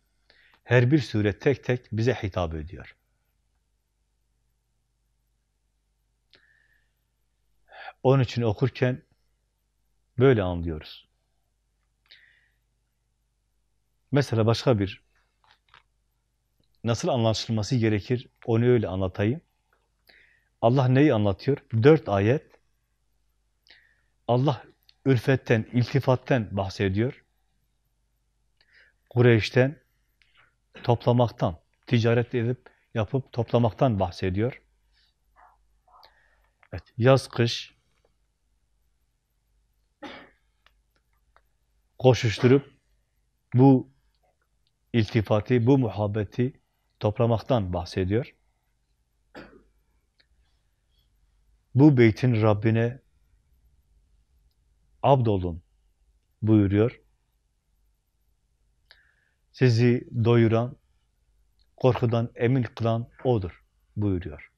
S1: Her bir sure tek tek bize hitap ediyor. Onun için okurken Böyle anlıyoruz. Mesela başka bir nasıl anlaşılması gerekir onu öyle anlatayım. Allah neyi anlatıyor? Dört ayet Allah ülfetten, iltifatten bahsediyor. Kureyş'ten, toplamaktan, ticaret edip yapıp toplamaktan bahsediyor. Evet, yaz, kış, koşuşturup bu iltifati, bu muhabbeti toplamaktan bahsediyor. Bu beytin Rabbine abdolun buyuruyor. Sizi doyuran, korkudan emin kılan O'dur buyuruyor.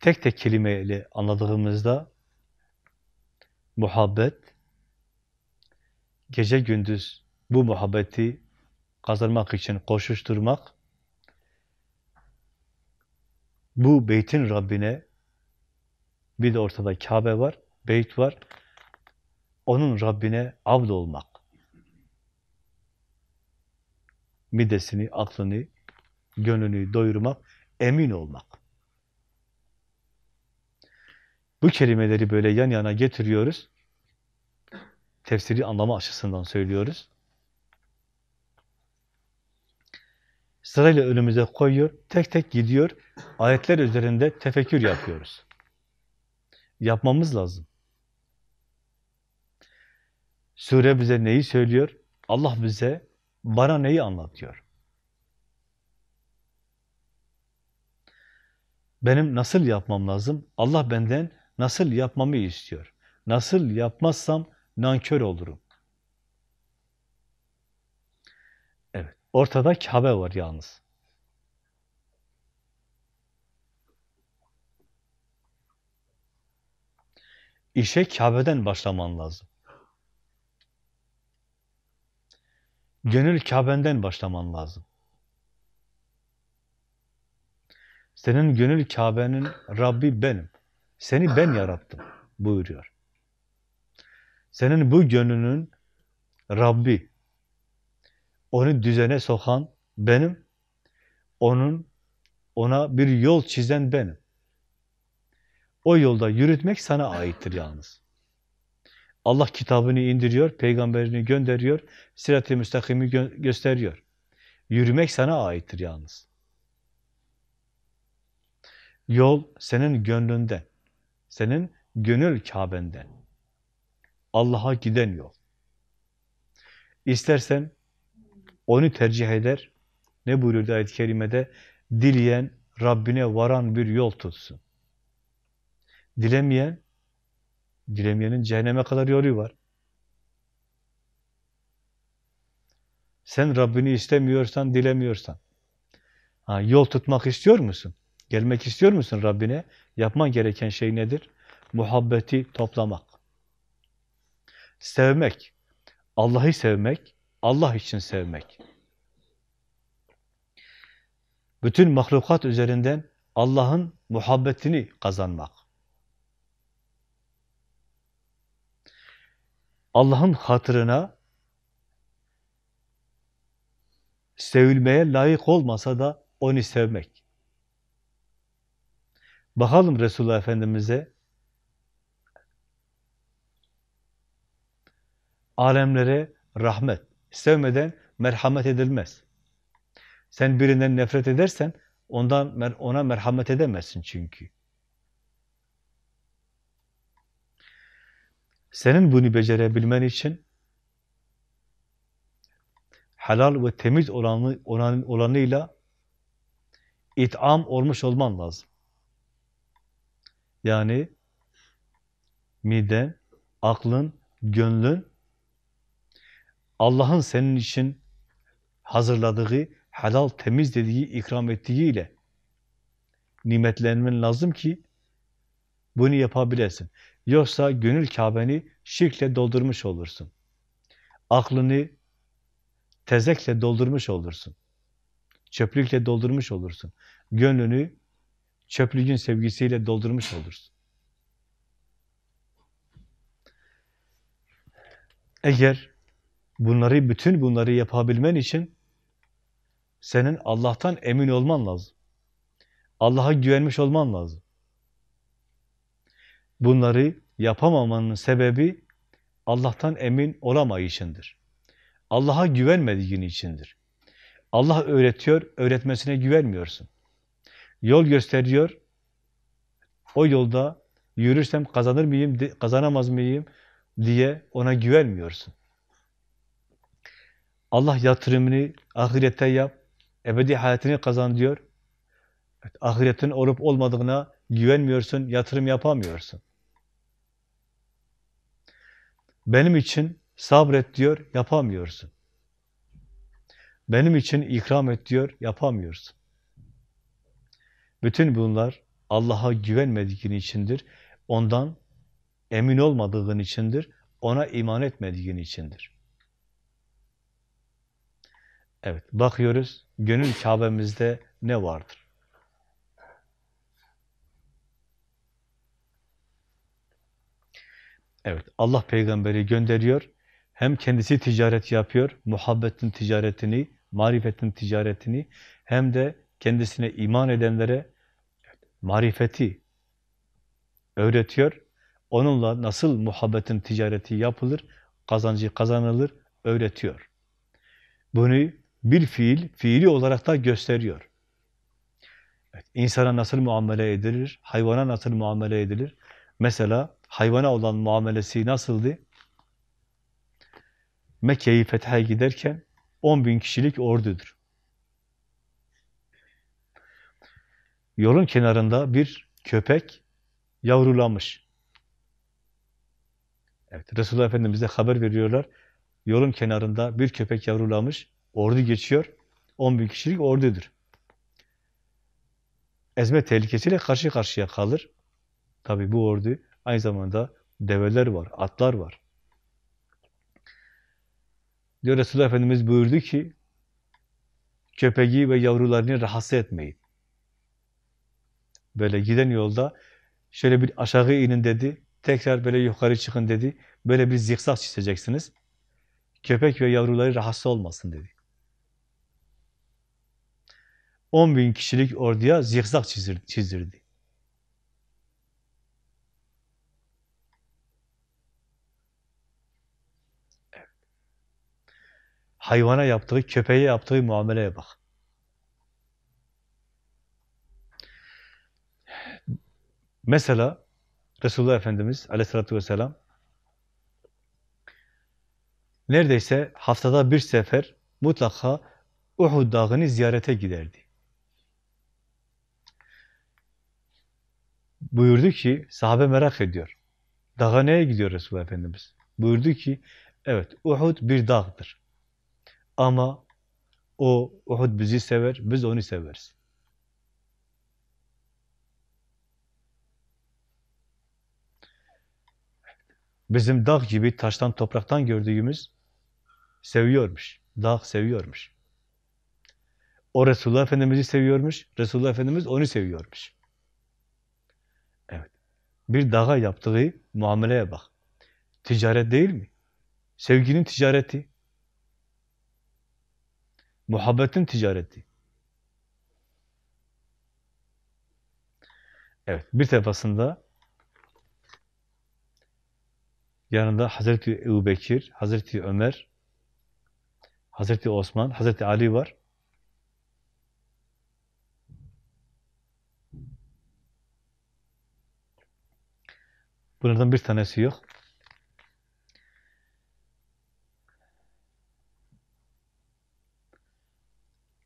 S1: Tek tek kelimeyle anladığımızda muhabbet, gece gündüz bu muhabbeti kazanmak için koşuşturmak, bu beytin Rabbine, bir de ortada Kabe var, beyt var, onun Rabbine abd olmak. Midesini, aklını, gönlünü doyurmak, emin olmak. Bu kelimeleri böyle yan yana getiriyoruz. Tefsiri anlama açısından söylüyoruz. Sırayla önümüze koyuyor, tek tek gidiyor. Ayetler üzerinde tefekkür yapıyoruz. Yapmamız lazım. Sure bize neyi söylüyor? Allah bize bana neyi anlatıyor? Benim nasıl yapmam lazım? Allah benden Nasıl yapmamı istiyor. Nasıl yapmazsam nankör olurum. Evet, ortada Kabe var yalnız. İşe Kabe'den başlaman lazım. Gönül Kabe'nden başlaman lazım. Senin gönül Kabe'nin Rabbi benim. Seni ben ah. yarattım buyuruyor. Senin bu gönlünün Rabbi, onu düzene sokan benim, onun ona bir yol çizen benim. O yolda yürütmek sana aittir yalnız. Allah kitabını indiriyor, peygamberini gönderiyor, sirat-i müstakimi gö gösteriyor. Yürümek sana aittir yalnız. Yol senin gönlünde. Senin gönül Kabe'nden. Allah'a giden yol. İstersen onu tercih eder. Ne buyuruyor ayet-i kerimede? Dileyen Rabbine varan bir yol tutsun. Dilemeyen, dilemeyenin cehenneme kadar yolu var. Sen Rabbini istemiyorsan, dilemiyorsan, ha, yol tutmak istiyor musun? Gelmek istiyor musun Rabbine? Yapman gereken şey nedir? Muhabbeti toplamak. Sevmek. Allah'ı sevmek, Allah için sevmek. Bütün mahlukat üzerinden Allah'ın muhabbetini kazanmak. Allah'ın hatırına sevilmeye layık olmasa da onu sevmek. Bakalım Resulullah Efendimiz'e alemlere rahmet, sevmeden merhamet edilmez. Sen birinden nefret edersen ondan ona merhamet edemezsin çünkü. Senin bunu becerebilmen için helal ve temiz olanı, olan, olanıyla itam olmuş olman lazım. Yani miden, aklın, gönlün Allah'ın senin için hazırladığı, helal, temiz dediği, ikram ettiğiyle nimetlenmen lazım ki bunu yapabilesin. Yoksa gönül Kabe'ni şirkle doldurmuş olursun. Aklını tezekle doldurmuş olursun. Çöplükle doldurmuş olursun. Gönlünü çöplüğün sevgisiyle doldurmuş olursun. Eğer bunları, bütün bunları yapabilmen için senin Allah'tan emin olman lazım. Allah'a güvenmiş olman lazım. Bunları yapamamanın sebebi Allah'tan emin olamayışındır. Allah'a güvenmediğin içindir. Allah öğretiyor, öğretmesine güvenmiyorsun yol gösteriyor. O yolda yürürsem kazanır mıyım, kazanamaz mıyım diye ona güvenmiyorsun. Allah yatırımını ahirete yap, ebedi hayatını kazan diyor. ahiretin olup olmadığına güvenmiyorsun, yatırım yapamıyorsun. Benim için sabret diyor, yapamıyorsun. Benim için ikram et diyor, yapamıyorsun. Bütün bunlar Allah'a güvenmediğin içindir. Ondan emin olmadığın içindir. Ona iman etmediğin içindir. Evet, bakıyoruz. Gönül Kabe'mizde ne vardır? Evet, Allah peygamberi gönderiyor. Hem kendisi ticaret yapıyor, muhabbetin ticaretini, marifetin ticaretini, hem de kendisine iman edenlere marifeti öğretiyor. Onunla nasıl muhabbetin ticareti yapılır, kazancı kazanılır öğretiyor. Bunu bir fiil, fiili olarak da gösteriyor. Evet, insana nasıl muamele edilir, hayvana nasıl muamele edilir? Mesela hayvana olan muamelesi nasıldı? Mekke'yi fethe giderken 10 bin kişilik ordudur. Yolun kenarında bir köpek yavrulamış. Evet, Resulullah Efendimiz'e haber veriyorlar. Yolun kenarında bir köpek yavrulamış, ordu geçiyor. 10 bin kişilik ordudur. Ezme tehlikesiyle karşı karşıya kalır. Tabi bu ordu aynı zamanda develer var, atlar var. Diyor Resulullah Efendimiz buyurdu ki, köpeği ve yavrularını rahatsız etmeyin. Böyle giden yolda şöyle bir aşağı inin dedi, tekrar böyle yukarı çıkın dedi. Böyle bir zikzak çizeceksiniz. Köpek ve yavruları rahatsız olmasın dedi. 10 bin kişilik orduya zikzak çizir, çizdirdi. Hayvana yaptığı, köpeğe yaptığı muameleye bak. Mesela Resulullah Efendimiz aleyhissalatü vesselam neredeyse haftada bir sefer mutlaka Uhud dağını ziyarete giderdi. Buyurdu ki, sahabe merak ediyor. Dağa neye gidiyor Resulullah Efendimiz? Buyurdu ki, evet Uhud bir dağdır. Ama o Uhud bizi sever, biz onu severiz. Bizim dağ gibi taştan topraktan gördüğümüz seviyormuş. Dağ seviyormuş. O Resulullah Efendimiz'i seviyormuş. Resulullah Efendimiz onu seviyormuş. Evet. Bir dağa yaptığı muameleye bak. Ticaret değil mi? Sevginin ticareti. Muhabbetin ticareti. Evet, bir defasında Yanında Hazreti Ebu Bekir, Hazreti Ömer, Hazreti Osman, Hazreti Ali var. Bunlardan bir tanesi yok.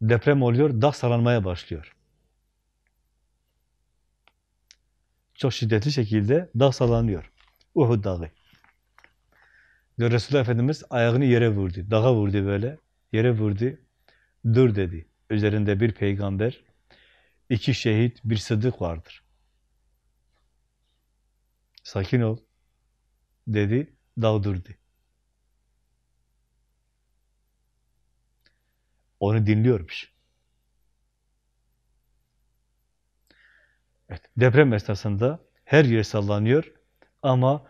S1: Deprem oluyor, dağ sallanmaya başlıyor. Çok şiddetli şekilde dağ sallanıyor. Uhud dağı. Ve Resulullah Efendimiz ayağını yere vurdu, dağa vurdu böyle, yere vurdu, dur dedi. Üzerinde bir peygamber, iki şehit, bir sıdık vardır. Sakin ol, dedi, dağ durdu. Onu dinliyormuş. Evet, deprem esnasında her yer sallanıyor ama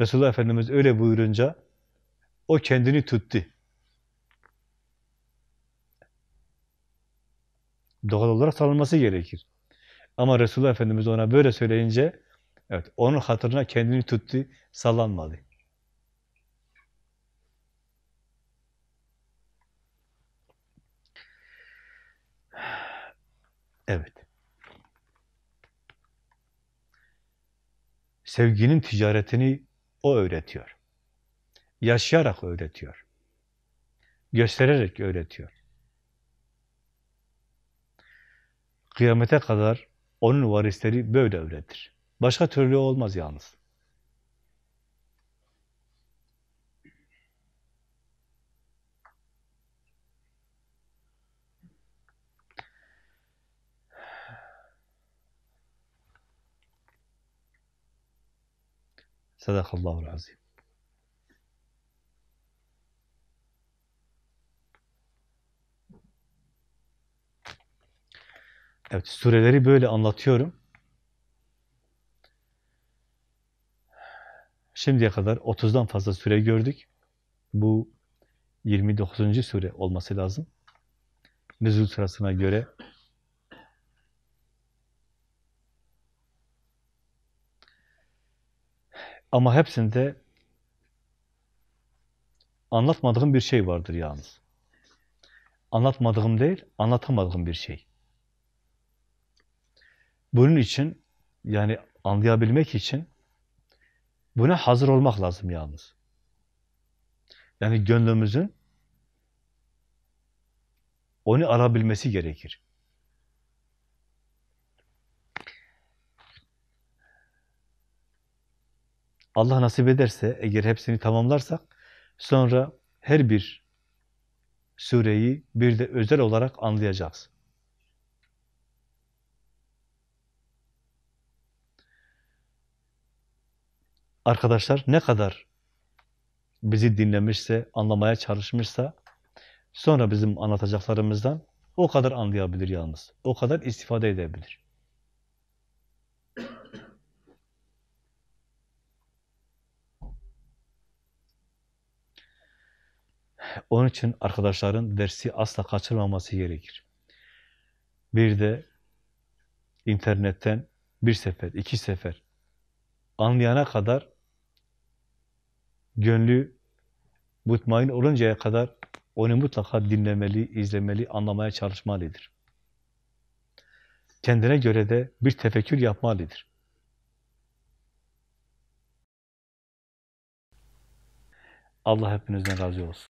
S1: Resulullah Efendimiz öyle buyurunca o kendini tuttu. Doğal olarak tanınması gerekir. Ama Resulullah Efendimiz ona böyle söyleyince evet onun hatırına kendini tuttu, sallanmadı. Evet. Sevginin ticaretini o öğretiyor yaşayarak öğretiyor. Göstererek öğretiyor. Kıyamete kadar onun varisleri böyle öğretir. Başka türlü olmaz yalnız. Sadakallahu azim. Evet, sureleri böyle anlatıyorum. Şimdiye kadar 30'dan fazla süre gördük. Bu 29. sure olması lazım. Nüzul sırasına göre Ama hepsinde anlatmadığım bir şey vardır yalnız. Anlatmadığım değil, anlatamadığım bir şey. Bunun için yani anlayabilmek için buna hazır olmak lazım yalnız. Yani gönlümüzün onu arabilmesi gerekir. Allah nasip ederse, eğer hepsini tamamlarsak, sonra her bir sureyi bir de özel olarak anlayacağız. arkadaşlar ne kadar bizi dinlemişse, anlamaya çalışmışsa sonra bizim anlatacaklarımızdan o kadar anlayabilir yalnız. O kadar istifade edebilir. Onun için arkadaşların dersi asla kaçırmaması gerekir. Bir de internetten bir sefer, iki sefer anlayana kadar gönlü mutmain oluncaya kadar onu mutlaka dinlemeli, izlemeli, anlamaya çalışmalıdır. Kendine göre de bir tefekkür yapmalıdır. Allah hepinizden razı olsun.